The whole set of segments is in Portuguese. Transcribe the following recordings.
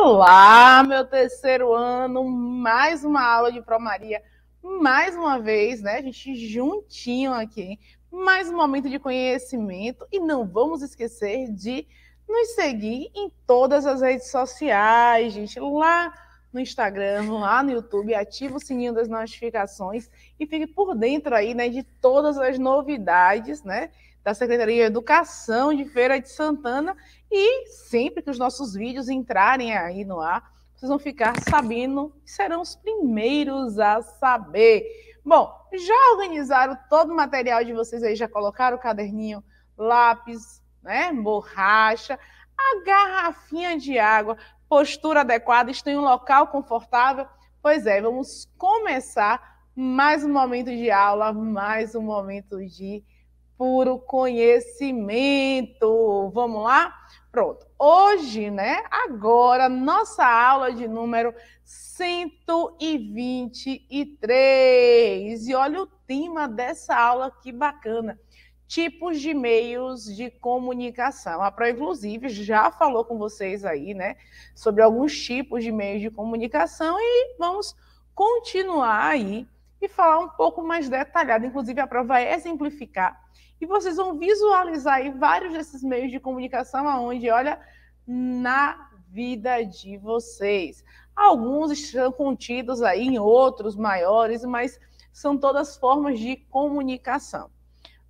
Olá, meu terceiro ano, mais uma aula de Pro Maria, mais uma vez, né? A gente juntinho aqui, mais um momento de conhecimento e não vamos esquecer de nos seguir em todas as redes sociais, gente, lá no Instagram, lá no YouTube, ativa o sininho das notificações e fique por dentro aí, né, de todas as novidades, né? da Secretaria de Educação de Feira de Santana. E sempre que os nossos vídeos entrarem aí no ar, vocês vão ficar sabendo serão os primeiros a saber. Bom, já organizaram todo o material de vocês aí, já colocaram o caderninho, lápis, né, borracha, a garrafinha de água, postura adequada, estão em um local confortável. Pois é, vamos começar mais um momento de aula, mais um momento de puro conhecimento. Vamos lá? Pronto. Hoje, né? Agora, nossa aula de número 123. E olha o tema dessa aula, que bacana. Tipos de meios de comunicação. A Pro, inclusive, já falou com vocês aí, né? Sobre alguns tipos de meios de comunicação e vamos continuar aí e falar um pouco mais detalhado. Inclusive, a Pro vai exemplificar e vocês vão visualizar aí vários desses meios de comunicação aonde, olha, na vida de vocês. Alguns estão contidos aí em outros maiores, mas são todas formas de comunicação.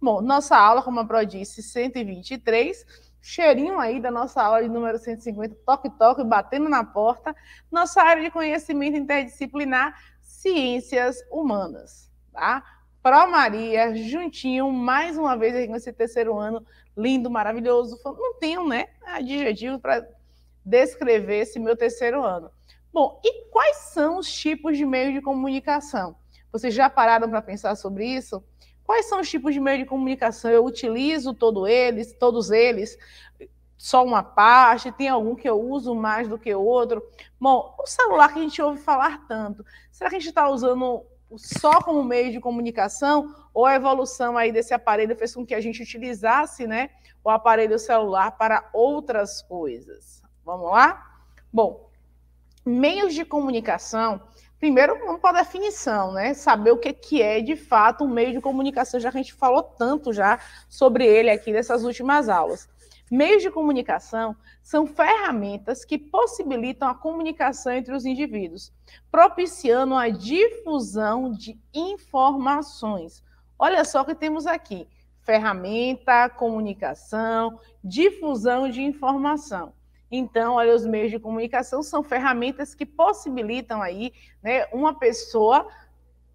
Bom, nossa aula, como a Pro disse, 123, cheirinho aí da nossa aula de número 150, toque-toque, batendo na porta, nossa área de conhecimento interdisciplinar, ciências humanas, tá? Pro Maria, juntinho, mais uma vez aqui nesse terceiro ano, lindo, maravilhoso. Não tenho, né, adjetivo para descrever esse meu terceiro ano. Bom, e quais são os tipos de meio de comunicação? Vocês já pararam para pensar sobre isso? Quais são os tipos de meio de comunicação? Eu utilizo todo eles, todos eles? Só uma parte? Tem algum que eu uso mais do que outro? Bom, o celular que a gente ouve falar tanto, será que a gente está usando só como meio de comunicação, ou a evolução aí desse aparelho fez com que a gente utilizasse né, o aparelho celular para outras coisas. Vamos lá? Bom, meios de comunicação, primeiro vamos para a definição, né? Saber o que, que é de fato um meio de comunicação, já que a gente falou tanto já sobre ele aqui nessas últimas aulas. Meios de comunicação são ferramentas que possibilitam a comunicação entre os indivíduos, propiciando a difusão de informações. Olha só o que temos aqui: ferramenta, comunicação, difusão de informação. Então, olha, os meios de comunicação são ferramentas que possibilitam aí né, uma pessoa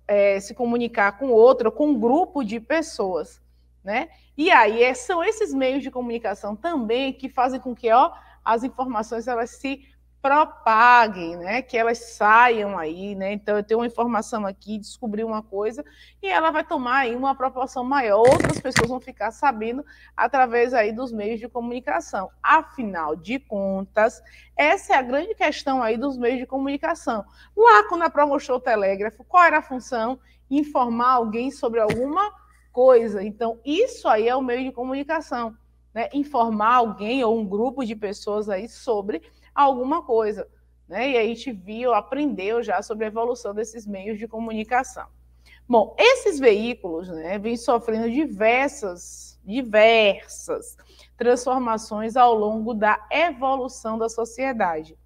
é, se comunicar com outra, com um grupo de pessoas. Né? E aí é, são esses meios de comunicação também que fazem com que ó, as informações elas se propaguem, né? Que elas saiam aí, né? Então eu tenho uma informação aqui, descobri uma coisa e ela vai tomar aí uma proporção maior, outras pessoas vão ficar sabendo através aí dos meios de comunicação. Afinal de contas, essa é a grande questão aí dos meios de comunicação. Lá quando a mostrou o telégrafo, qual era a função? Informar alguém sobre alguma coisa. Então, isso aí é o meio de comunicação, né? Informar alguém ou um grupo de pessoas aí sobre alguma coisa, né? E aí a gente viu, aprendeu já sobre a evolução desses meios de comunicação. Bom, esses veículos, né, vêm sofrendo diversas, diversas transformações ao longo da evolução da sociedade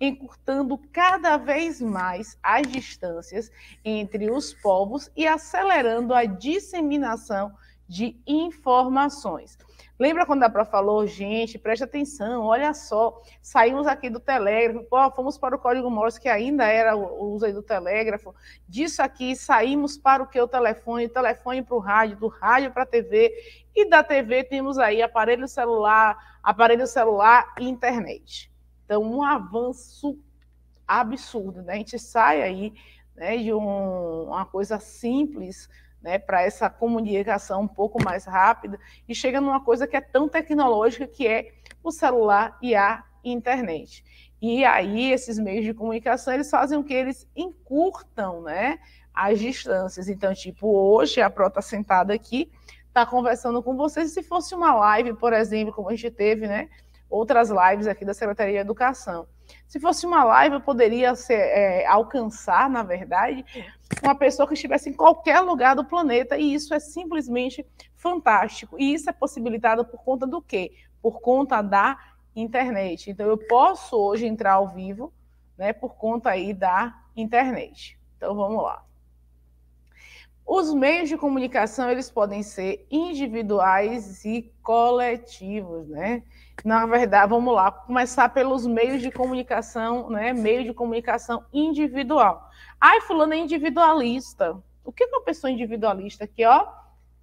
encurtando cada vez mais as distâncias entre os povos e acelerando a disseminação de informações. Lembra quando a Prof falou, gente, preste atenção, olha só, saímos aqui do telégrafo, pô, fomos para o código Morse, que ainda era o uso do telégrafo, disso aqui saímos para o que? O telefone, o telefone para o rádio, do rádio para a TV, e da TV temos aí aparelho celular, aparelho celular e internet. Então, um avanço absurdo, né? A gente sai aí né, de um, uma coisa simples né, para essa comunicação um pouco mais rápida e chega numa coisa que é tão tecnológica que é o celular e a internet. E aí esses meios de comunicação eles fazem o que eles encurtam, né, as distâncias. Então, tipo, hoje a Pro está sentada aqui, está conversando com vocês. Se fosse uma live, por exemplo, como a gente teve, né, outras lives aqui da Secretaria de Educação. Se fosse uma live, eu poderia ser, é, alcançar, na verdade, uma pessoa que estivesse em qualquer lugar do planeta, e isso é simplesmente fantástico. E isso é possibilitado por conta do quê? Por conta da internet. Então, eu posso hoje entrar ao vivo, né, por conta aí da internet. Então, vamos lá. Os meios de comunicação eles podem ser individuais e coletivos, né? Na verdade, vamos lá, começar pelos meios de comunicação, né? Meio de comunicação individual. Ai, fulano é individualista. O que é uma pessoa individualista aqui, ó?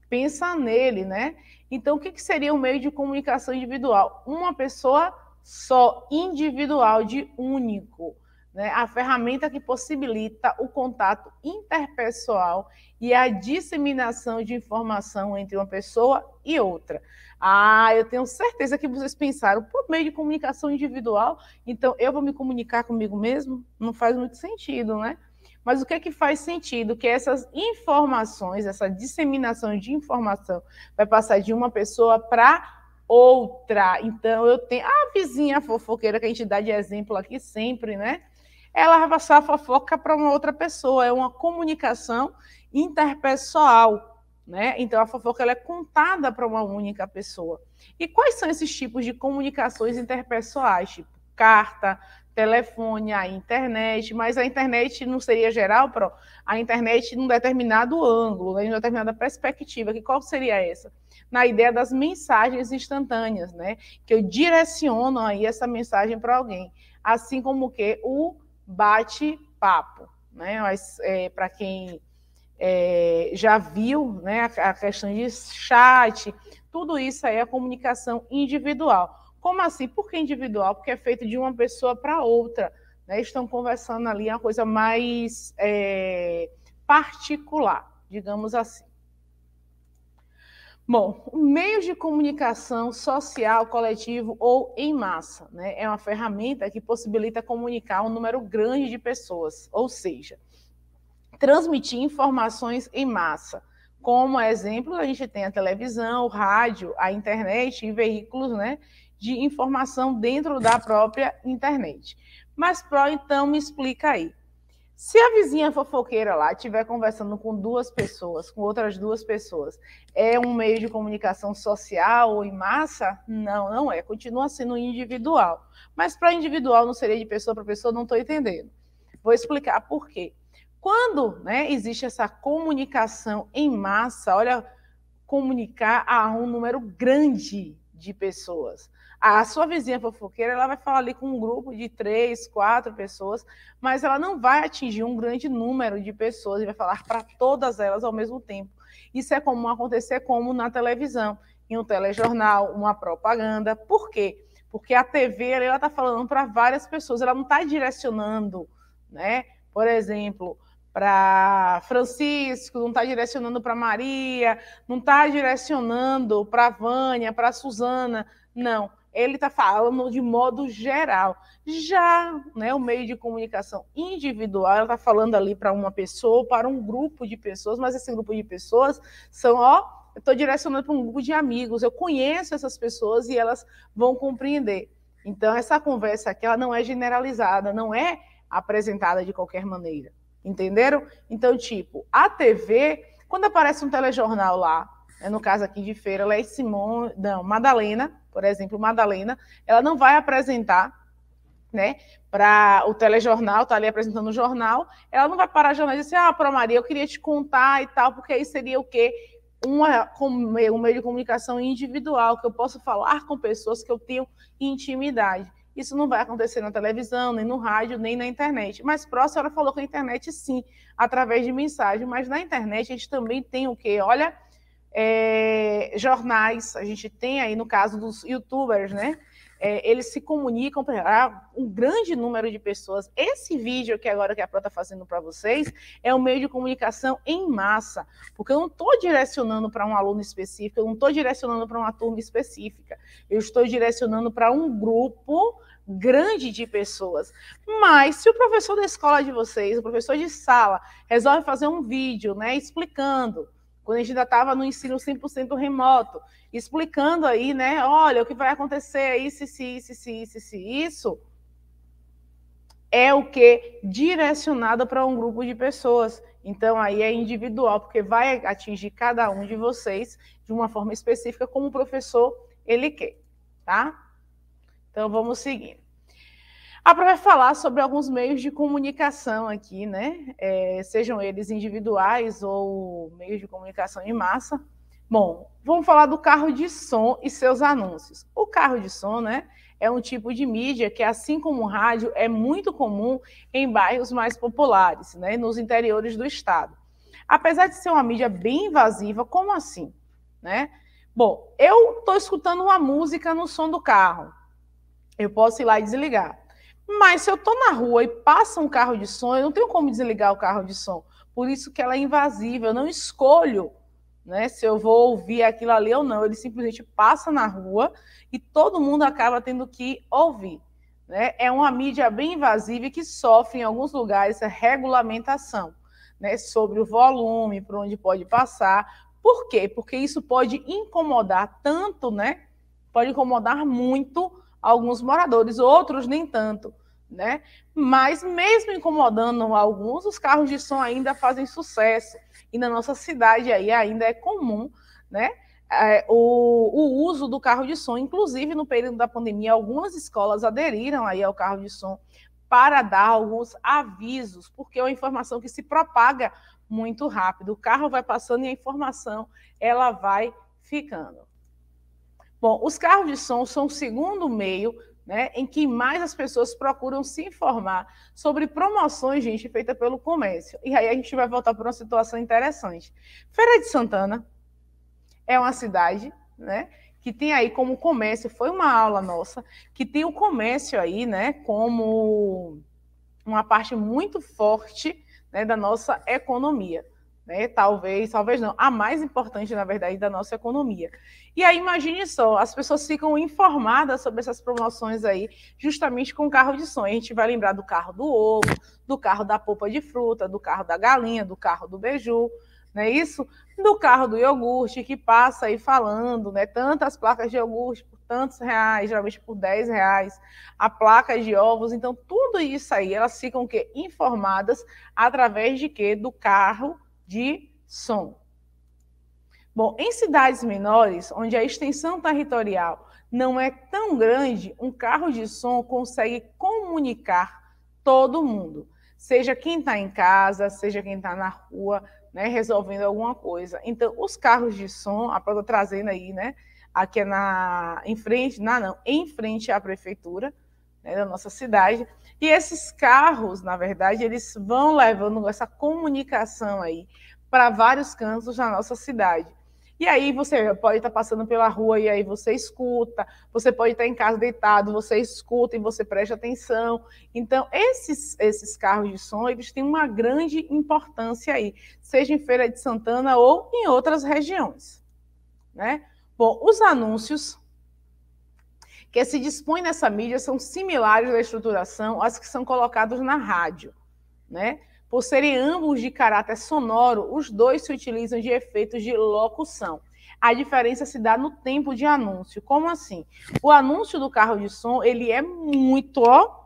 Pensa nele, né? Então, o que, seria um meio de comunicação individual? Uma pessoa só, individual, de único. Né? A ferramenta que possibilita o contato interpessoal e a disseminação de informação entre uma pessoa e outra. Ah, eu tenho certeza que vocês pensaram, por meio de comunicação individual, então eu vou me comunicar comigo mesmo? Não faz muito sentido, né? Mas o que é que faz sentido? Que essas informações, essa disseminação de informação vai passar de uma pessoa para outra. Então eu tenho a vizinha fofoqueira que a gente dá de exemplo aqui sempre, né? ela vai passar a fofoca para uma outra pessoa. É uma comunicação interpessoal. Né? Então, a fofoca ela é contada para uma única pessoa. E quais são esses tipos de comunicações interpessoais? Tipo carta, telefone, a internet, mas a internet não seria geral, pro, a internet num determinado ângulo, né, em uma determinada perspectiva, que qual seria essa? Na ideia das mensagens instantâneas, né, que eu direciono aí essa mensagem para alguém, assim como que o bate-papo. Né? Mas é, para quem é, já viu né, a, questão de chat, tudo isso aí é comunicação individual. Como assim? Por que individual? Porque é feito de uma pessoa para outra. Né? Estão conversando ali é uma coisa mais é, particular, digamos assim. Bom, meios de comunicação social, coletivo ou em massa, né? É uma ferramenta que possibilita comunicar um número grande de pessoas, ou seja, transmitir informações em massa. Como exemplo, a gente tem a televisão, o rádio, a internet e veículos, né, de informação dentro da própria internet. Mas Pro, então, me explica aí. Se a vizinha fofoqueira lá estiver conversando com duas pessoas, com outras duas pessoas, é um meio de comunicação social ou em massa? Não, não é. Continua sendo individual. Mas para individual não seria de pessoa para pessoa, não estou entendendo. Vou explicar por quê. Quando né, existe essa comunicação em massa, olha, comunicar a um número grande de pessoas. A sua vizinha fofoqueira, ela vai falar ali com um grupo de três, quatro pessoas, mas ela não vai atingir um grande número de pessoas e vai falar para todas elas ao mesmo tempo. Isso é comum acontecer como na televisão, em um telejornal, uma propaganda. Por quê? Porque a TV ela está falando para várias pessoas, ela não está direcionando, né? Por exemplo, para Francisco, não está direcionando para Maria, não está direcionando para Vânia, para Suzana, não ele está falando de modo geral. Já né, o meio de comunicação individual está falando ali para uma pessoa, para um grupo de pessoas, mas esse grupo de pessoas são, ó, eu estou direcionando para um grupo de amigos, eu conheço essas pessoas e elas vão compreender. Então, essa conversa aqui ela não é generalizada, não é apresentada de qualquer maneira. Entenderam? Então, tipo, a TV, quando aparece um telejornal lá, né, no caso aqui de feira, ela é Simone, não, Madalena, por exemplo, Madalena, ela não vai apresentar né, para o telejornal, está ali apresentando o jornal, ela não vai parar a jornalista e dizer, assim, ah, para Maria, eu queria te contar e tal, porque aí seria o quê? Uma, um meio de comunicação individual, que eu posso falar com pessoas que eu tenho intimidade. Isso não vai acontecer na televisão, nem no rádio, nem na internet. Mas próximo, a senhora falou que a internet sim, através de mensagem, mas na internet a gente também tem o quê? Olha, é, jornais, a gente tem aí no caso dos youtubers, né? É, eles se comunicam para um grande número de pessoas. Esse vídeo que agora que a Pro está fazendo para vocês é um meio de comunicação em massa, porque eu não estou direcionando para um aluno específico, eu não estou direcionando para uma turma específica, eu estou direcionando para um grupo grande de pessoas. Mas se o professor da escola de vocês, o professor de sala, resolve fazer um vídeo, né, explicando quando a gente ainda estava no ensino 100% remoto, explicando aí, né? Olha, o que vai acontecer se, se se se se se isso. É o que? Direcionado para um grupo de pessoas. Então, aí é individual, porque vai atingir cada um de vocês de uma forma específica, como o professor ele quer, tá? Então, vamos seguindo. A para falar sobre alguns meios de comunicação aqui, né? É, sejam eles individuais ou meios de comunicação em massa. Bom, vamos falar do carro de som e seus anúncios. O carro de som, né? É um tipo de mídia que, assim como o rádio, é muito comum em bairros mais populares, né? Nos interiores do estado. Apesar de ser uma mídia bem invasiva, como assim, né? Bom, eu estou escutando uma música no som do carro. Eu posso ir lá e desligar. Mas se eu estou na rua e passa um carro de som, eu não tenho como desligar o carro de som. Por isso que ela é invasiva, eu não escolho né, se eu vou ouvir aquilo ali ou não. Ele simplesmente passa na rua e todo mundo acaba tendo que ouvir. Né? É uma mídia bem invasiva e que sofre, em alguns lugares, a regulamentação né, sobre o volume, por onde pode passar. Por quê? Porque isso pode incomodar tanto, né? Pode incomodar muito alguns moradores, outros nem tanto, né? Mas mesmo incomodando alguns, os carros de som ainda fazem sucesso. E na nossa cidade aí ainda é comum, né? É, o, o, uso do carro de som, inclusive no período da pandemia, algumas escolas aderiram aí ao carro de som para dar alguns avisos, porque é uma informação que se propaga muito rápido. O carro vai passando e a informação ela vai ficando. Bom, os carros de som são o segundo meio né, em que mais as pessoas procuram se informar sobre promoções, gente, feita pelo comércio. E aí a gente vai voltar para uma situação interessante. Feira de Santana é uma cidade, né, que tem aí como comércio, foi uma aula nossa, que tem o comércio aí, né, como uma parte muito forte, né, da nossa economia né? Talvez, talvez não, a mais importante, na verdade, da nossa economia. E aí, imagine só, as pessoas ficam informadas sobre essas promoções aí, justamente com o carro de sonho. A gente vai lembrar do carro do ovo, do carro da polpa de fruta, do carro da galinha, do carro do beiju, não é isso? Do carro do iogurte, que passa aí falando, né? Tantas placas de iogurte por tantos reais, geralmente por 10 reais, a placa de ovos. Então, tudo isso aí, elas ficam que informadas através de quê? Do carro de som. Bom, em cidades menores, onde a extensão territorial não é tão grande, um carro de som consegue comunicar todo mundo, seja quem está em casa, seja quem está na rua, né, resolvendo alguma coisa. Então, os carros de som, a própria trazendo aí, né, aqui é na em frente, na não, em frente à prefeitura, né, da nossa cidade. E esses carros, na verdade, eles vão levando essa comunicação aí para vários cantos da nossa cidade. E aí você pode estar tá passando pela rua e aí você escuta, você pode estar tá em casa deitado, você escuta e você presta atenção. Então, esses, esses carros de som, eles têm uma grande importância aí, seja em Feira de Santana ou em outras regiões. Né? Bom, os anúncios que se dispõem nessa mídia são similares na estruturação às que são colocados na rádio, né? Por serem ambos de caráter sonoro, os dois se utilizam de efeitos de locução. A diferença se dá no tempo de anúncio. Como assim? O anúncio do carro de som, ele é muito, ó,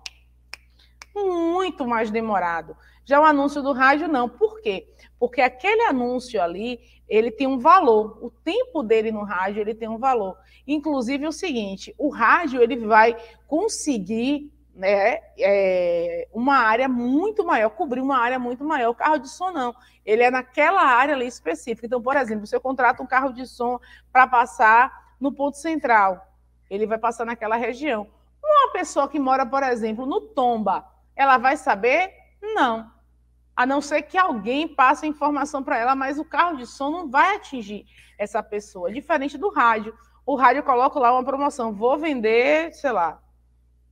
muito mais demorado. Já o anúncio do rádio, não. Por quê? Porque aquele anúncio ali, ele tem um valor. O tempo dele no rádio, ele tem um valor. Inclusive é o seguinte, o rádio ele vai conseguir né, é, uma área muito maior, cobrir uma área muito maior. O carro de som não, ele é naquela área ali específica. Então, por exemplo, você contrata um carro de som para passar no ponto central, ele vai passar naquela região. Uma pessoa que mora, por exemplo, no Tomba, ela vai saber? Não a não ser que alguém passe a informação para ela, mas o carro de som não vai atingir essa pessoa, diferente do rádio. O rádio coloca lá uma promoção, vou vender, sei lá,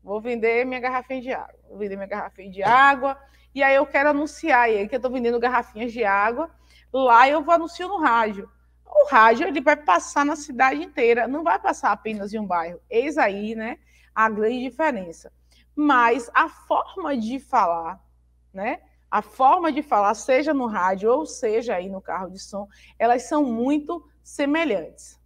vou vender minha garrafinha de água, vou vender minha garrafinha de água, e aí eu quero anunciar aí que eu estou vendendo garrafinhas de água, lá eu vou anunciar no rádio. O rádio ele vai passar na cidade inteira, não vai passar apenas em um bairro. Eis aí, né, a grande diferença. Mas a forma de falar, né, a forma de falar, seja no rádio ou seja aí no carro de som, elas são muito semelhantes.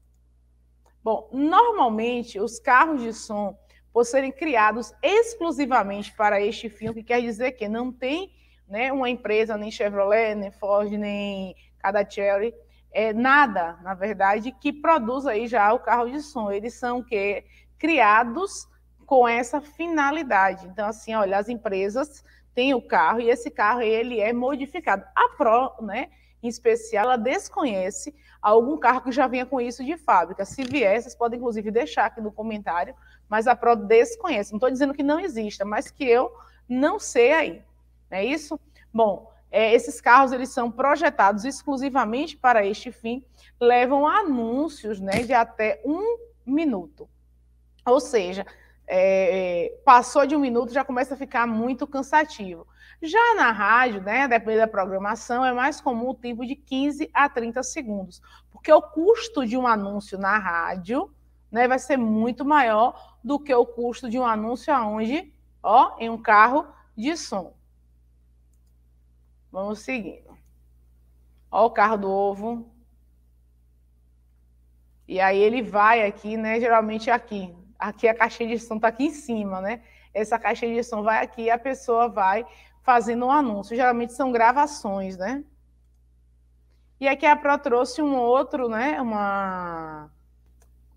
Bom, normalmente os carros de som, por serem criados exclusivamente para este fim, o que quer dizer que não tem né, uma empresa, nem Chevrolet, nem Ford, nem Cadacelli, é, nada, na verdade, que produza aí já o carro de som. Eles são que criados com essa finalidade. Então, assim, olha, as empresas tem o carro e esse carro ele é modificado. A Pro, né, em especial, ela desconhece algum carro que já vinha com isso de fábrica. Se vier, vocês podem inclusive deixar aqui no comentário, mas a Pro desconhece. Não estou dizendo que não exista, mas que eu não sei aí. Não é isso? Bom, é, esses carros eles são projetados exclusivamente para este fim, levam anúncios né, de até um minuto. Ou seja, é, é, passou de um minuto, já começa a ficar muito cansativo. Já na rádio, né, dependendo da programação, é mais comum o tempo de 15 a 30 segundos, porque o custo de um anúncio na rádio né, vai ser muito maior do que o custo de um anúncio aonde? Ó, em um carro de som. Vamos seguindo. Ó o carro do ovo. E aí ele vai aqui, né, geralmente aqui, aqui a caixinha de som está aqui em cima, né? Essa caixinha de som vai aqui, a pessoa vai fazendo um anúncio. Geralmente são gravações, né? E aqui a Pro trouxe um outro, né? Uma,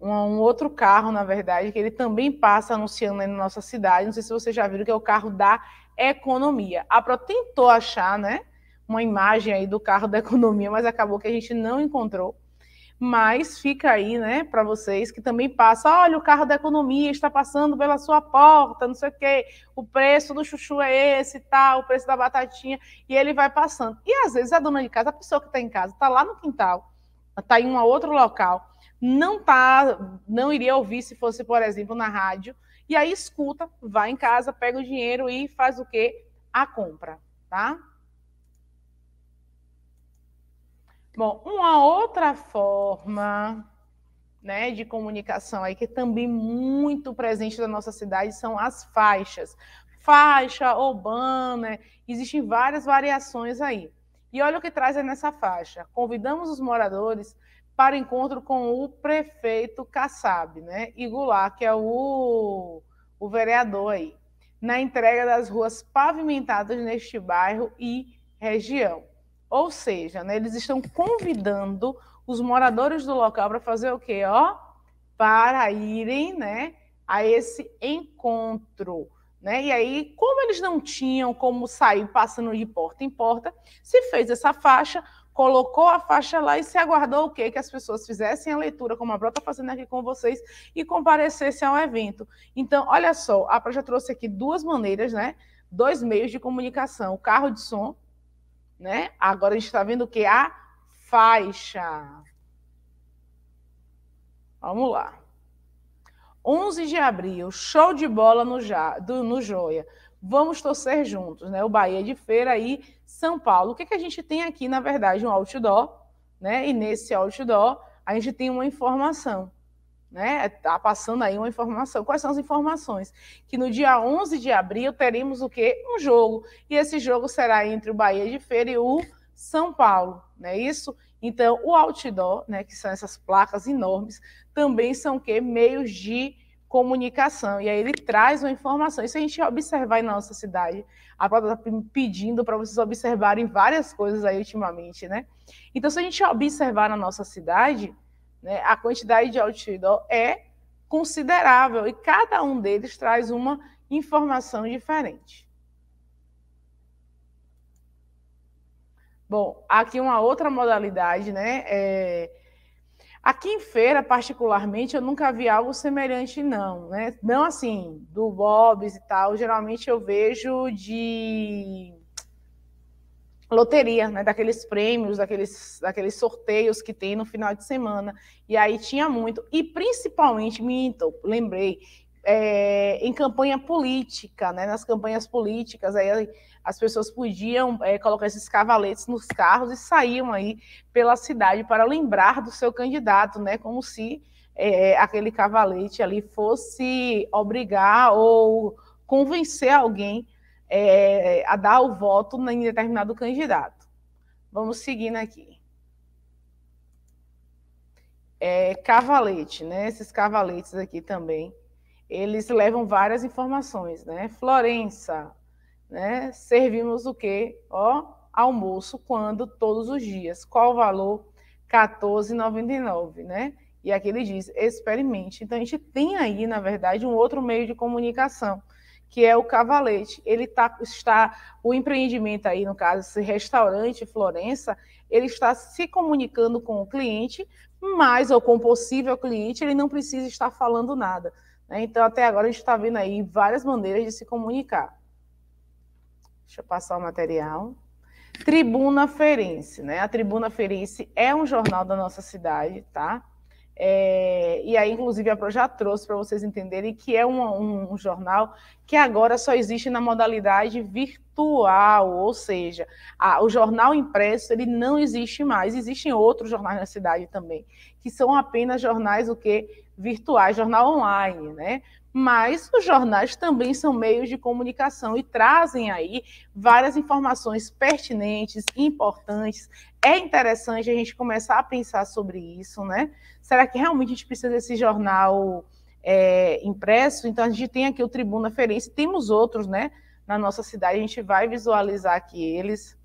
uma, um outro carro, na verdade, que ele também passa anunciando aí na nossa cidade. Não sei se vocês já viram, que é o carro da economia. A Pro tentou achar, né? Uma imagem aí do carro da economia, mas acabou que a gente não encontrou mas fica aí, né, para vocês que também passa, olha, o carro da economia está passando pela sua porta, não sei o quê, o preço do chuchu é esse, tal, tá, o preço da batatinha, e ele vai passando. E às vezes a dona de casa, a pessoa que está em casa, está lá no quintal, está em um outro local, não tá, não iria ouvir se fosse, por exemplo, na rádio, e aí escuta, vai em casa, pega o dinheiro e faz o quê? A compra, tá? Bom, uma outra forma né, de comunicação aí que é também muito presente na nossa cidade são as faixas. Faixa ou banner, existem várias variações aí. E olha o que traz nessa faixa. Convidamos os moradores para encontro com o prefeito Kassab, né? E Goulart, que é o, o vereador aí, na entrega das ruas pavimentadas neste bairro e região. Ou seja, né, eles estão convidando os moradores do local para fazer o quê? Ó, para irem né, a esse encontro. Né? E aí, como eles não tinham como sair passando de porta em porta, se fez essa faixa, colocou a faixa lá e se aguardou o quê? Que as pessoas fizessem a leitura, como a Bró está fazendo aqui com vocês, e comparecessem ao evento. Então, olha só, a Pro já trouxe aqui duas maneiras, né? Dois meios de comunicação: o carro de som né? Agora a gente está vendo que a faixa. Vamos lá. 11 de abril, show de bola no, ja, do, no Joia. Vamos torcer juntos, né? O Bahia de Feira e São Paulo. O que, é que a gente tem aqui, na verdade, um outdoor, né? E nesse outdoor a gente tem uma informação né? Está passando aí uma informação. Quais são as informações? Que no dia 11 de abril teremos o quê? Um jogo. E esse jogo será entre o Bahia de Feira e o São Paulo, não é isso? Então, o outdoor, né, que são essas placas enormes, também são que meios de comunicação. E aí ele traz uma informação. Isso a gente observar em nossa cidade. A Prata está pedindo para vocês observarem várias coisas aí ultimamente, né? Então, se a gente observar na nossa cidade, né? A quantidade de outdoor é considerável e cada um deles traz uma informação diferente. Bom, aqui uma outra modalidade, né? É... Aqui em feira, particularmente, eu nunca vi algo semelhante, não, né? Não assim, do Bob's e tal. Geralmente eu vejo de loteria, né, daqueles prêmios, daqueles, daqueles sorteios que tem no final de semana. E aí tinha muito. E principalmente, me então, lembrei, é, em campanha política, né, nas campanhas políticas, aí as pessoas podiam é, colocar esses cavaletes nos carros e saíam aí pela cidade para lembrar do seu candidato, né, como se é, aquele cavalete ali fosse obrigar ou convencer alguém é, a dar o voto em determinado candidato. Vamos seguindo aqui. É, cavalete, né? Esses cavaletes aqui também, eles levam várias informações, né? Florença, né? Servimos o quê? Ó, almoço quando todos os dias. Qual o valor? 14,99, né? E aqui ele diz: experimente. Então a gente tem aí, na verdade, um outro meio de comunicação que é o Cavalete. Ele tá, está, o empreendimento aí, no caso, esse restaurante Florença, ele está se comunicando com o cliente, mas, ou com o possível cliente, ele não precisa estar falando nada. Né? Então, até agora, a gente está vendo aí várias maneiras de se comunicar. Deixa eu passar o material. Tribuna Ferense, né? A Tribuna Ferense é um jornal da nossa cidade, tá? É, e aí, inclusive, a Pro já trouxe para vocês entenderem que é um, um, um, jornal que agora só existe na modalidade virtual, ou seja, a, o jornal impresso ele não existe mais. Existem outros jornais na cidade também, que são apenas jornais o que virtuais, jornal online, né? Mas os jornais também são meios de comunicação e trazem aí várias informações pertinentes, importantes, é interessante a gente começar a pensar sobre isso, né? Será que realmente a gente precisa desse jornal é, impresso? Então, a gente tem aqui o Tribuna Ferência, temos outros, né? Na nossa cidade, a gente vai visualizar aqui eles.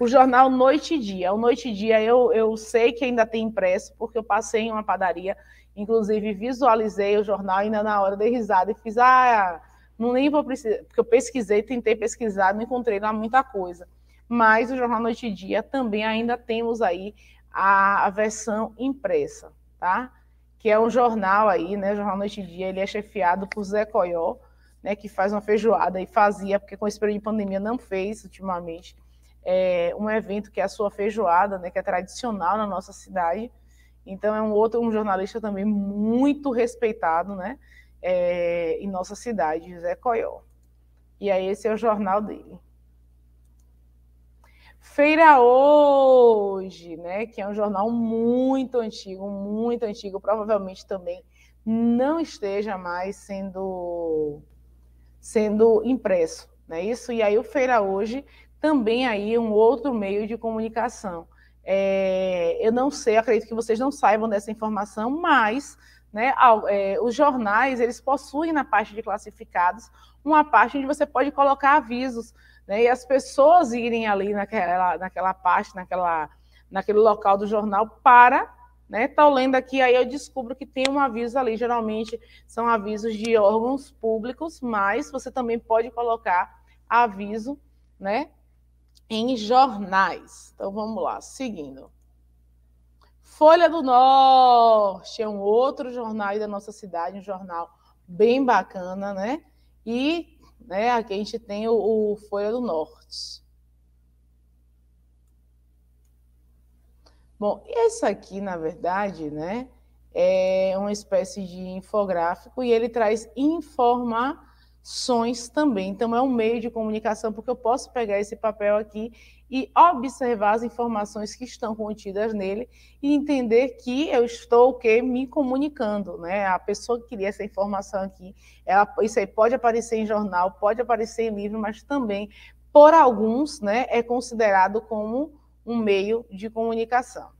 O jornal Noite e Dia. O Noite e Dia eu, eu sei que ainda tem impresso, porque eu passei em uma padaria, inclusive visualizei o jornal ainda na hora de risada e fiz, ah, não nem vou precisar, porque eu pesquisei, tentei pesquisar, não encontrei lá muita coisa mas o Jornal Noite e Dia também ainda temos aí a, a versão impressa, tá? Que é um jornal aí, né? O Jornal Noite e Dia, ele é chefiado por Zé Coió, né, que faz uma feijoada e fazia, porque com esse período de pandemia não fez ultimamente, é, um evento que é a sua feijoada, né, que é tradicional na nossa cidade. Então é um outro um jornalista também muito respeitado, né, é, em nossa cidade, Zé Coió. E aí esse é o jornal dele. Feira Hoje, né, que é um jornal muito antigo, muito antigo, provavelmente também não esteja mais sendo sendo impresso, né? Isso e aí o Feira Hoje também aí um outro meio de comunicação. É, eu não sei, acredito que vocês não saibam dessa informação, mas né, é, os jornais eles possuem na parte de classificados uma parte onde você pode colocar avisos né? E as pessoas irem ali naquela, naquela parte, naquela, naquele local do jornal para né? Tá lendo aqui, aí eu descubro que tem um aviso ali. Geralmente são avisos de órgãos públicos, mas você também pode colocar aviso, né? Em jornais. Então vamos lá, seguindo. Folha do Norte é um outro jornal da nossa cidade, um jornal bem bacana, né? E né? Aqui a gente tem o, o Folha do Norte. Bom, esse aqui, na verdade, né, é uma espécie de infográfico e ele traz informações também. Então, é um meio de comunicação, porque eu posso pegar esse papel aqui e observar as informações que estão contidas nele e entender que eu estou o me comunicando, né? A pessoa que queria essa informação aqui, ela, isso aí pode aparecer em jornal, pode aparecer em livro, mas também por alguns, né, é considerado como um meio de comunicação.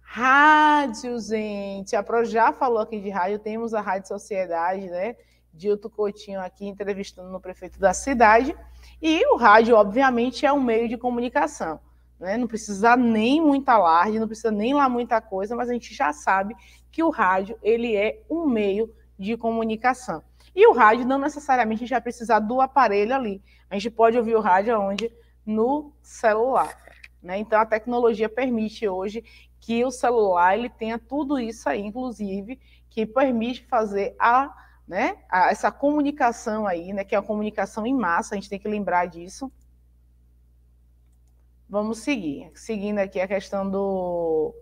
Rádio, gente, a Pro já falou aqui de rádio, temos a Rádio Sociedade, né? Dilto Coutinho aqui entrevistando o prefeito da cidade. E o rádio, obviamente, é um meio de comunicação. Né? Não precisa nem muita alarde, não precisa nem lá muita coisa, mas a gente já sabe que o rádio ele é um meio de comunicação. E o rádio não necessariamente a gente vai precisar do aparelho ali. A gente pode ouvir o rádio aonde No celular. Né? Então a tecnologia permite hoje que o celular ele tenha tudo isso aí, inclusive, que permite fazer a né? Essa comunicação aí, né? Que é a comunicação em massa, a gente tem que lembrar disso. Vamos seguir. Seguindo aqui a questão do,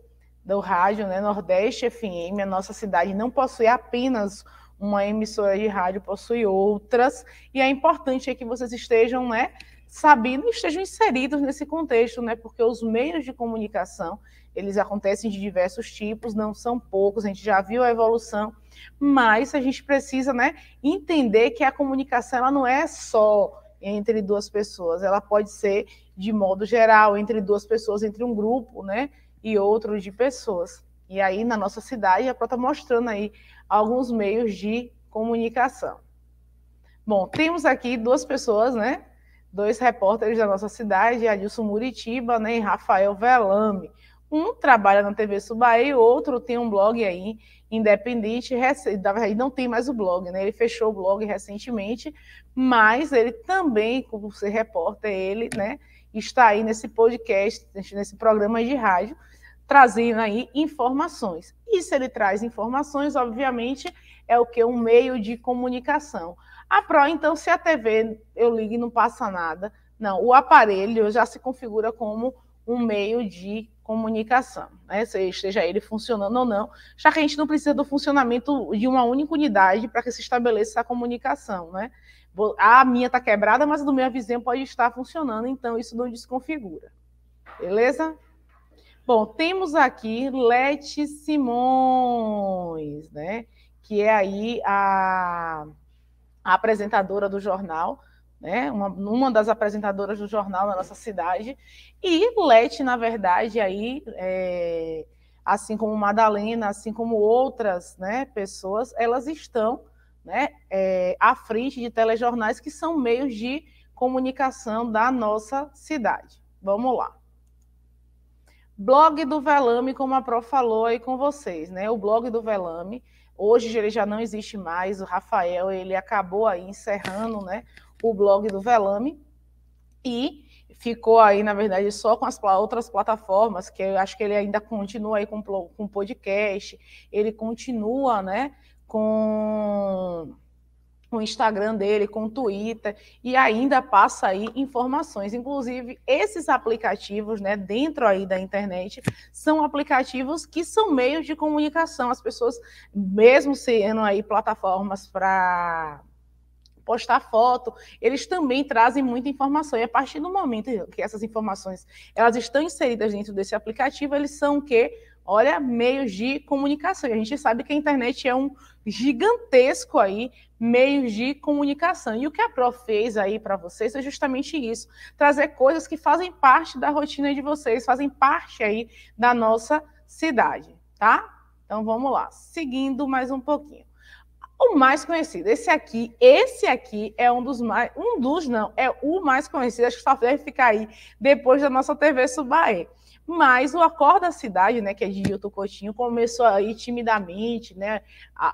do rádio, né? Nordeste FM, a nossa cidade não possui apenas uma emissora de rádio, possui outras, e é importante que vocês estejam, né? Sabendo, estejam inseridos nesse contexto, né? Porque os meios de comunicação, eles acontecem de diversos tipos, não são poucos, a gente já viu a evolução mas a gente precisa né, entender que a comunicação ela não é só entre duas pessoas, ela pode ser de modo geral, entre duas pessoas, entre um grupo né, e outro de pessoas. E aí, na nossa cidade, a Pro está mostrando aí alguns meios de comunicação. Bom, temos aqui duas pessoas, né? Dois repórteres da nossa cidade, Adilson Muritiba né, e Rafael Velame. Um trabalha na TV Subaí, outro tem um blog aí independente, e não tem mais o blog, né? Ele fechou o blog recentemente, mas ele também, como ser repórter, ele, né, está aí nesse podcast, nesse programa de rádio, trazendo aí informações. E se ele traz informações, obviamente, é o que um meio de comunicação. A Pro, então, se a TV eu ligo e não passa nada, não, o aparelho já se configura como um meio de comunicação, né? seja ele funcionando ou não, já que a gente não precisa do funcionamento de uma única unidade para que se estabeleça a comunicação. Né? A minha está quebrada, mas a do meu vizinho pode estar funcionando, então isso não desconfigura. Beleza? Bom, temos aqui Leti Simões, né? que é aí a, a apresentadora do jornal, né? Uma, uma, das apresentadoras do jornal na nossa cidade. E Leti, na verdade, aí, é, assim como Madalena, assim como outras né, pessoas, elas estão né, é, à frente de telejornais que são meios de comunicação da nossa cidade. Vamos lá. Blog do Velame, como a Pro falou aí com vocês, né? O blog do Velame, hoje ele já não existe mais, o Rafael, ele acabou aí encerrando, né? o blog do Velame e ficou aí, na verdade, só com as outras plataformas, que eu acho que ele ainda continua aí com o podcast, ele continua, né, com o Instagram dele, com o Twitter, e ainda passa aí informações. Inclusive, esses aplicativos, né, dentro aí da internet, são aplicativos que são meios de comunicação. As pessoas, mesmo sendo aí plataformas para postar foto, eles também trazem muita informação. E a partir do momento que essas informações elas estão inseridas dentro desse aplicativo, eles são o quê? Olha, meios de comunicação. E a gente sabe que a internet é um gigantesco aí meio de comunicação. E o que a Pro fez aí para vocês é justamente isso, trazer coisas que fazem parte da rotina de vocês, fazem parte aí da nossa cidade, tá? Então vamos lá, seguindo mais um pouquinho o mais conhecido. Esse aqui, esse aqui é um dos mais, um dos não, é o mais conhecido, acho que só deve ficar aí depois da nossa TV Subaé. Mas o Acorda Cidade, né, que é de Hilton Coutinho, começou aí timidamente, né,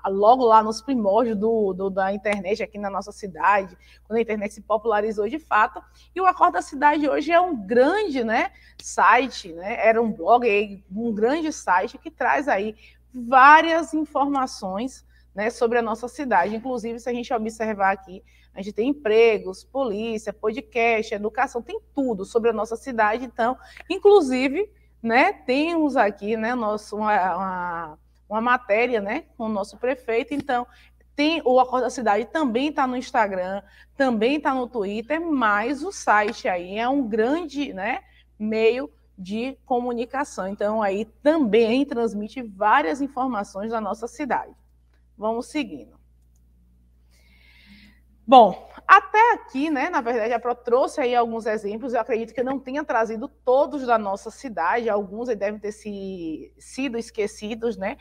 logo lá nos primórdios do, do, da internet aqui na nossa cidade, quando a internet se popularizou de fato. E o Acorda Cidade hoje é um grande, né, site, né, era um blog, é um grande site que traz aí várias informações né, sobre a nossa cidade. Inclusive, se a gente observar aqui, a gente tem empregos, polícia, podcast, educação, tem tudo sobre a nossa cidade. Então, inclusive, né, temos aqui né, nosso, uma, uma, uma matéria né, com o nosso prefeito. Então, tem o da Cidade também está no Instagram, também está no Twitter, mas o site aí é um grande né, meio de comunicação. Então, aí também transmite várias informações da nossa cidade. Vamos seguindo. Bom, até aqui, né? Na verdade, a Pro trouxe aí alguns exemplos. Eu acredito que eu não tenha trazido todos da nossa cidade, alguns devem ter se, sido esquecidos, né?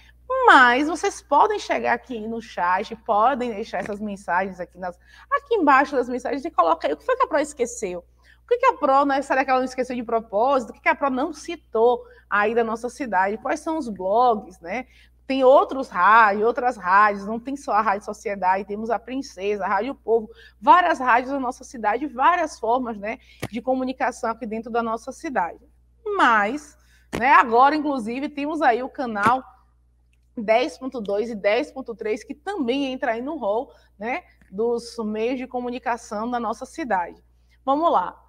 Mas vocês podem chegar aqui no chat, podem deixar essas mensagens aqui, nas, aqui embaixo das mensagens e colocar aí o que foi que a Pro esqueceu. O que, que a Pro, né, será que ela não esqueceu de propósito? O que, que a Pro não citou aí da nossa cidade? Quais são os blogs, né? tem outros rádios, outras rádios, não tem só a Rádio Sociedade, temos a Princesa, a Rádio Povo, várias rádios da nossa cidade, várias formas né, de comunicação aqui dentro da nossa cidade. Mas, né, agora, inclusive, temos aí o canal 10.2 e 10.3, que também entra aí no rol né, dos meios de comunicação da nossa cidade. Vamos lá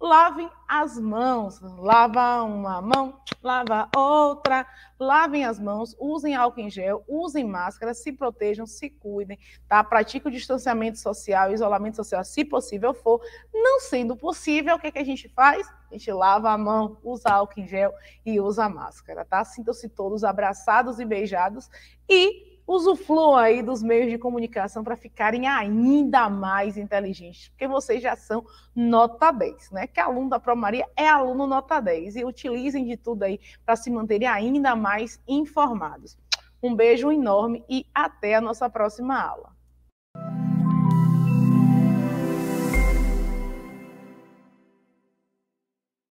lavem as mãos. Lava uma mão, lava outra. Lavem as mãos, usem álcool em gel, usem máscara, se protejam, se cuidem, tá? Pratique o distanciamento social, isolamento social, se possível for. Não sendo possível, o que, é que a gente faz? A gente lava a mão, usa álcool em gel e usa máscara, tá? Sintam-se todos abraçados e beijados e usufruam aí dos meios de comunicação para ficarem ainda mais inteligentes, porque vocês já são nota 10, né? Que aluno da Promaria é aluno nota 10 e utilizem de tudo aí para se manterem ainda mais informados. Um beijo enorme e até a nossa próxima aula.